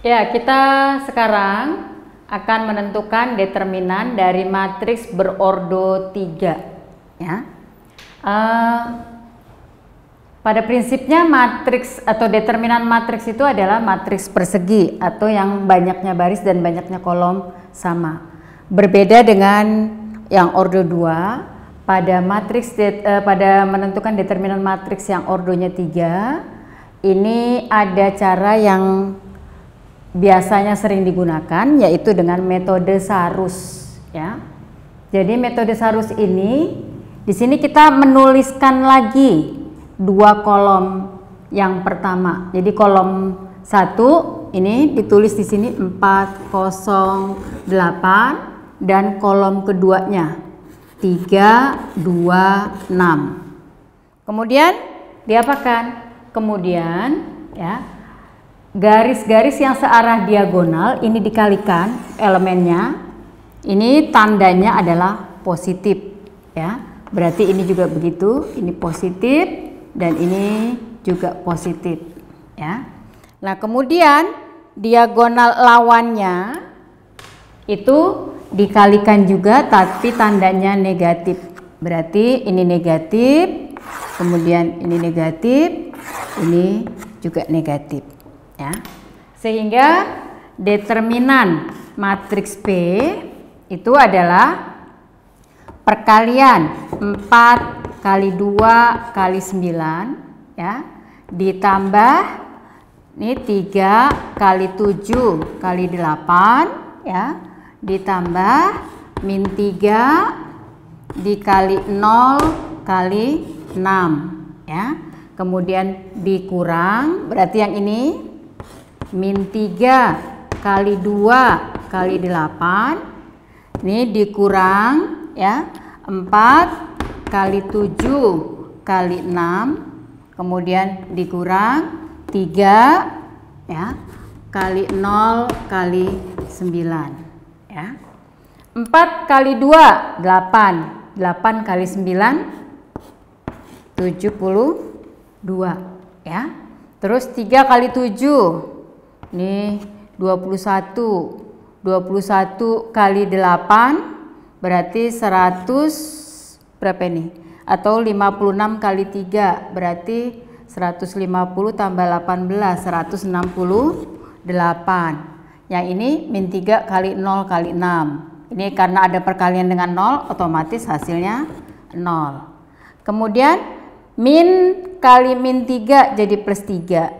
Ya, kita sekarang akan menentukan determinan dari matriks berordo 3. Ya. Uh, pada prinsipnya matriks atau determinan matriks itu adalah matriks persegi atau yang banyaknya baris dan banyaknya kolom sama. Berbeda dengan yang ordo 2 pada matriks uh, pada menentukan determinan matriks yang ordonya 3 ini ada cara yang biasanya sering digunakan yaitu dengan metode sarus ya. Jadi metode sarus ini di sini kita menuliskan lagi dua kolom yang pertama. Jadi kolom satu ini ditulis di sini 408 dan kolom keduanya 326. Kemudian diapakan? Kemudian ya garis-garis yang searah diagonal ini dikalikan elemennya ini tandanya adalah positif ya berarti ini juga begitu ini positif dan ini juga positif ya nah kemudian diagonal lawannya itu dikalikan juga tapi tandanya negatif berarti ini negatif kemudian ini negatif ini juga negatif ya. Sehingga determinan matriks P itu adalah perkalian 4 kali 2 kali 9 ya ditambah ini 3 kali 7 kali 8 ya ditambah min 3 dikali 0 kali 6 ya kemudian dikurang berarti yang ini min 3 kali 2 kali 8 ini dikurang ya 4 kali 7 kali 6 kemudian dikurang 3 ya kali 0 kali 9 ya 4 kali 2 8 8 kali 9 72 ya Terus 3 kali 7 Nih 21. 21 kali 8 berarti 100 berapa nih? Atau 56 kali 3 berarti 150 tambah 18 168. Yang ini min 3 kali 0 kali 6. Ini karena ada perkalian dengan 0 otomatis hasilnya 0. Kemudian min kali min 3 jadi plus 3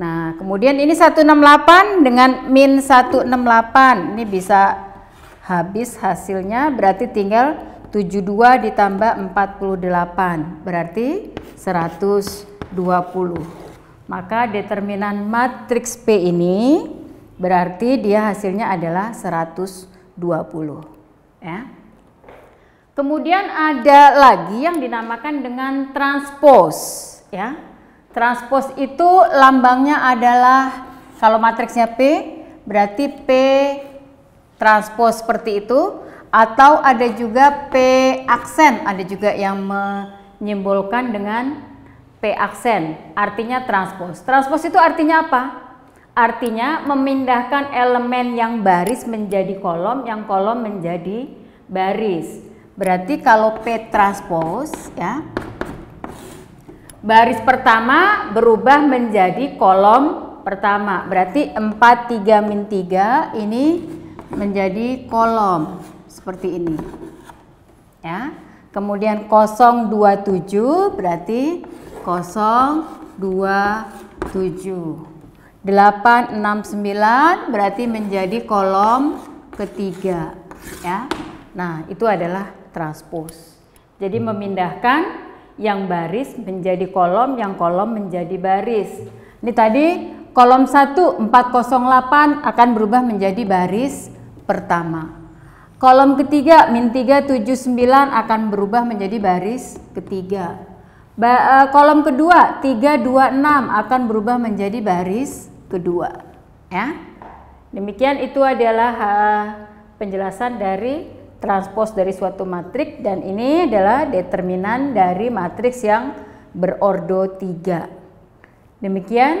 Nah, kemudian ini 168 dengan min 168. Ini bisa habis hasilnya berarti tinggal 72 ditambah 48 berarti 120. Maka determinan matriks P ini berarti dia hasilnya adalah 120. Ya. Kemudian ada lagi yang dinamakan dengan transpose, ya. Transpose itu lambangnya adalah kalau matriksnya P berarti P transpose seperti itu atau ada juga P aksen, ada juga yang menyimbolkan dengan P aksen, artinya transpose. Transpose itu artinya apa? Artinya memindahkan elemen yang baris menjadi kolom, yang kolom menjadi baris. Berarti kalau P transpose ya, baris pertama berubah menjadi kolom pertama. Berarti 4 3 min 3 ini menjadi kolom seperti ini. Ya. Kemudian 027 berarti 027. 869 berarti menjadi kolom ketiga ya. Nah, itu adalah transpose. Jadi memindahkan yang baris menjadi kolom, yang kolom menjadi baris. Ini tadi kolom 1 408 akan berubah menjadi baris pertama. Kolom ketiga min 379 akan berubah menjadi baris ketiga. Ba e, kolom kedua 6 akan berubah menjadi baris kedua. Ya. Demikian itu adalah e, penjelasan dari transpos dari suatu matriks dan ini adalah determinan dari matriks yang berordo 3. Demikian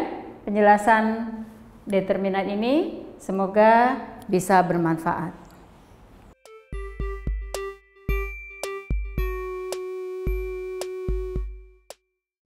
penjelasan determinan ini, semoga bisa bermanfaat.